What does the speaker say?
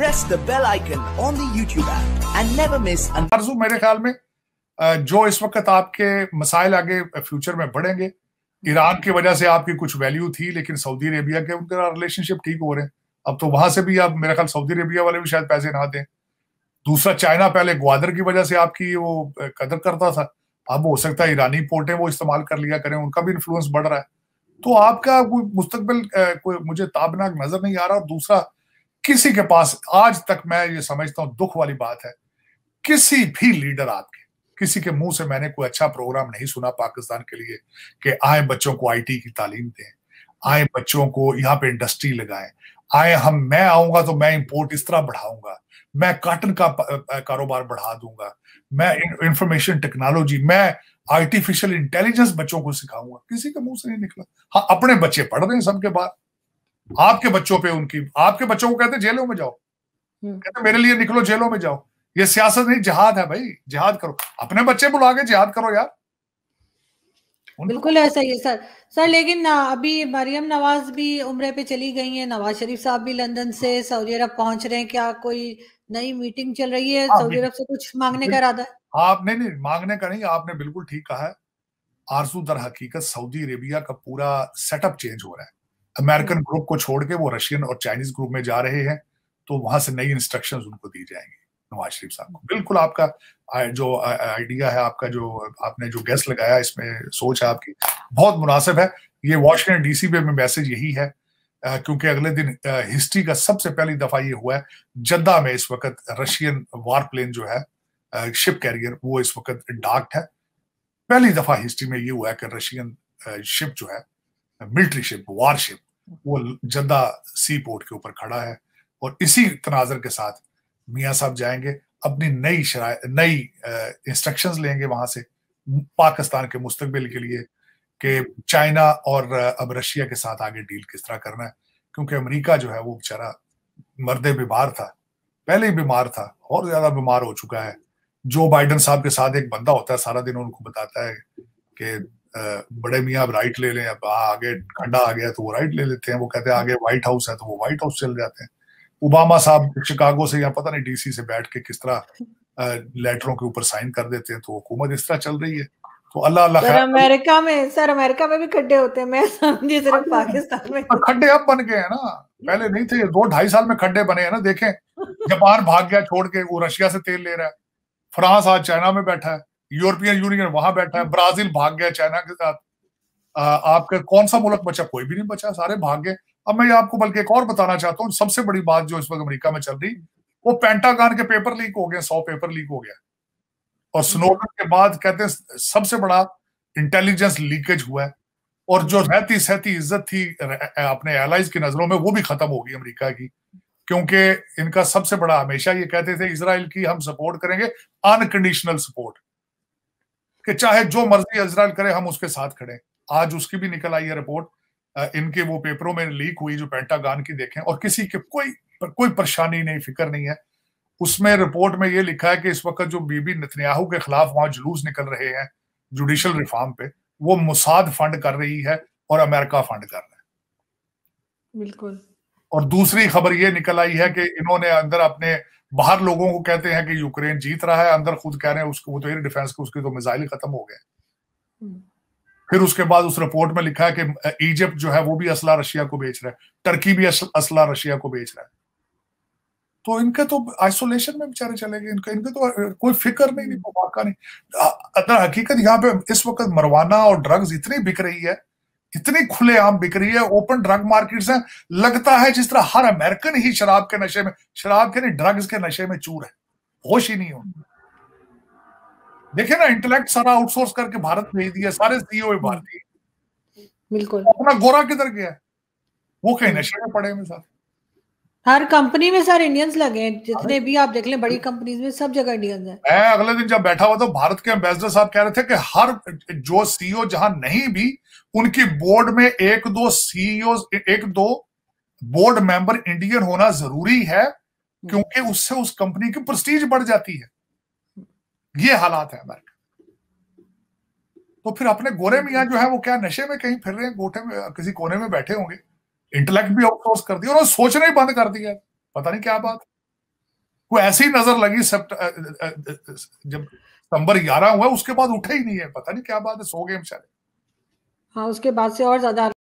Press the bell icon on the YouTube app and never miss an... मेरे ख्याल में जो इस वक्त आपके मसाइल आगे फ्यूचर में बढ़ेंगे ईरान की वजह से आपकी कुछ वैल्यू थी लेकिन सऊदी अरेबिया के उनका रिलेशनशिप ठीक हो रहे हैं अब तो वहां से भी आप मेरे ख्याल सऊदी अरेबिया वाले भी शायद पैसे ना दें दूसरा चाइना पहले ग्वादर की वजह से आपकी वो कदर करता था अब हो सकता है ईरानी पोर्टें वो इस्तेमाल कर लिया करें उनका भी इन्फ्लुएंस बढ़ रहा है तो आपका कोई मुस्तबिल मुझे ताबनाक नजर नहीं आ रहा और दूसरा किसी के पास आज तक मैं ये समझता हूं दुख वाली बात है किसी भी लीडर आपके किसी के मुंह से मैंने कोई अच्छा प्रोग्राम नहीं सुना पाकिस्तान के लिए कि आए बच्चों को आईटी की तालीम दें आए बच्चों को यहाँ पे इंडस्ट्री लगाए आए हम मैं आऊंगा तो मैं इंपोर्ट इस तरह बढ़ाऊंगा मैं काटन का कारोबार बढ़ा दूंगा मैं इंफॉर्मेशन टेक्नोलॉजी मैं आर्टिफिशियल इंटेलिजेंस बच्चों को सिखाऊंगा किसी के मुंह से नहीं निकला हाँ अपने बच्चे पढ़ रहे हैं सबके बाद आपके बच्चों पे उनकी आपके बच्चों को कहते हैं जेलों में जाओ हम्म। कहते मेरे लिए निकलो जेलों में जाओ ये सियासत नहीं जहाद है भाई जिहाद करो अपने बच्चे बुला के जिहाद करो यार बिल्कुल ऐसा ही है सर सर लेकिन अभी मरियम नवाज भी उम्र पे चली गई हैं नवाज शरीफ साहब भी लंदन से सऊदी अरब पहुंच रहे हैं क्या कोई नई मीटिंग चल रही है हाँ, सऊदी अरब से कुछ मांगने का इरादा है आपने नहीं मांगने का नहीं आपने बिल्कुल ठीक कहा है आरजू दर हकीकत सऊदी अरेबिया का पूरा सेटअप चेंज हो रहा है अमेरिकन ग्रुप को छोड़ के वो रशियन और चाइनीज ग्रुप में जा रहे हैं तो वहां से नई इंस्ट्रक्शन उनको दी जाएंगी नवाज शरीफ साहब को बिल्कुल आपका जो आइडिया है आपका जो आपने जो गैस लगाया इसमें सोच है आपकी बहुत मुनासिब है ये वॉशिंगटन डीसी पे में मैसेज यही है क्योंकि अगले दिन हिस्ट्री का सबसे पहली दफा ये हुआ है जद्दा में इस वक्त रशियन वार प्लेन जो है शिप कैरियर वो इस वक्त डार्क है पहली दफा हिस्ट्री में ये हुआ है कि रशियन शिप जो है मिलिट्री शिप वार शिप वो जद्दा सी पोर्ट के ऊपर खड़ा है और इसी तनाजर के साथ मियाँ साहब जाएंगे अपनी नई नई इंस्ट्रक्शंस लेंगे वहां से पाकिस्तान के मुस्तबिल के लिए कि चाइना और अब रशिया के साथ आगे डील किस तरह करना है क्योंकि अमेरिका जो है वो बेचारा मर्द बीमार था पहले ही बीमार था और ज्यादा बीमार हो चुका है जो बाइडन साहब के साथ एक बंदा होता है सारा दिन उनको बताता है कि बड़े मियाँ अब राइट ले लें अब आगे खड्डा आ गया तो वो राइट ले लेते हैं वो कहते हैं आगे व्हाइट हाउस है तो वो व्हाइट हाउस चल जाते हैं ओबामा साहब शिकागो से या पता नहीं डीसी से बैठ के किस तरह लेटरों के ऊपर साइन कर देते हैं तो हुकूमत इस तरह चल रही है तो अल्लाह अल्लाह सर अमेरिका में सर अमेरिका में भी खड्डे होते हैं मैं समझी सिर्फ पाकिस्तान में खड्डे अब बन गए हैं ना पहले नहीं थे दो ढाई साल में खड्डे बने हैं ना देखें जापान भाग गया छोड़ के वो रशिया से तेल ले रहा है फ्रांस आज चाइना में बैठा है यूरोपियन यूनियन वहां बैठा है ब्राजील भाग गया चाइना के साथ आपका कौन सा मुल्क बचा कोई भी नहीं बचा सारे भाग गए अब मैं आपको बल्कि एक और बताना चाहता हूँ सबसे बड़ी बात जो इस वक्त अमेरिका में चल रही वो पेंटागान के पेपर लीक हो गए सौ पेपर लीक हो गया और स्नोडन के बाद कहते हैं सबसे बड़ा इंटेलिजेंस लीकेज हुआ है और जो रहती सहती इज्जत थी अपने एलाइज की नजरों में वो भी खत्म होगी अमेरिका की क्योंकि इनका सबसे बड़ा हमेशा ये कहते थे इसराइल की हम सपोर्ट करेंगे अनकंडीशनल सपोर्ट कि चाहे जो मर्जी इसराइल करे हम उसके साथ खड़े आज उसकी भी निकल आई है रिपोर्ट इनके वो पेपरों में लीक हुई जो पेंटागान की देखें और किसी के कोई पर कोई परेशानी नहीं फिक्र नहीं है उसमें रिपोर्ट में ये लिखा है कि इस वक्त जो बीबी नितन्याहू के खिलाफ वहां जुलूस निकल रहे हैं जुडिशल रिफॉर्म पे वो मुसाद फंड कर रही है और अमेरिका फंड कर रहा है बिल्कुल और दूसरी खबर ये निकल आई है कि इन्होंने अंदर अपने बाहर लोगों को कहते हैं कि यूक्रेन जीत रहा है अंदर खुद कह रहे हैं उसको वो तो एयर डिफेंस के उसके तो मिसाइल खत्म हो गए हम्म। फिर उसके बाद उस रिपोर्ट में लिखा है कि इजिप्ट जो है वो भी असला रशिया को बेच रहा है टर्की भी असला रशिया को बेच रहा है तो इनके तो आइसोलेशन में बेचारे चले गए इनके इनके तो कोई फिक्र नहीं हम्म। वाका नहीं हकीकत यहाँ पे इस वक्त मरवाना और ड्रग्स इतनी बिक रही है कितनी खुलेआम बिक रही है ओपन ड्रग मार्केट है लगता है जिस तरह हर अमेरिकन ही शराब के नशे में शराब के नहीं ड्रग्स के नशे में चूर है होश ही नहीं उनको देखे ना इंटेलेक्ट सारा आउटसोर्स करके भारत भेज दिया सारे सीओ भारतीय बिल्कुल अपना गोरा किधर गया वो कहीं नशे में पड़े में सर हर कंपनी में सर इंडियंस लगे हैं जितने भी आप देख लें बड़ी कंपनीज में सब जगह इंडियंस हैं मैं अगले दिन जब बैठा हुआ तो भारत के एम्बेसडर साहब कह रहे थे कि हर जो सीईओ जहां नहीं भी उनकी बोर्ड में एक दो सीईओ e एक दो बोर्ड मेंबर इंडियन होना जरूरी है क्योंकि उससे उस कंपनी की प्रस्टीज बढ़ जाती है ये हालात है अमेरिका तो फिर अपने गोरे मियाँ जो है वो क्या नशे में कहीं फिर रहे हैं गोटे में किसी कोने में बैठे होंगे इंटेलेक्ट भी आउटसोर्स कर दिया और सोचना ही बंद कर दिया पता नहीं क्या बात कोई ऐसी नजर लगी सब जब सितंबर ग्यारह हुआ उसके बाद उठे ही नहीं है पता नहीं क्या बात है सो गए बेचारे हाँ उसके बाद से और ज़्यादा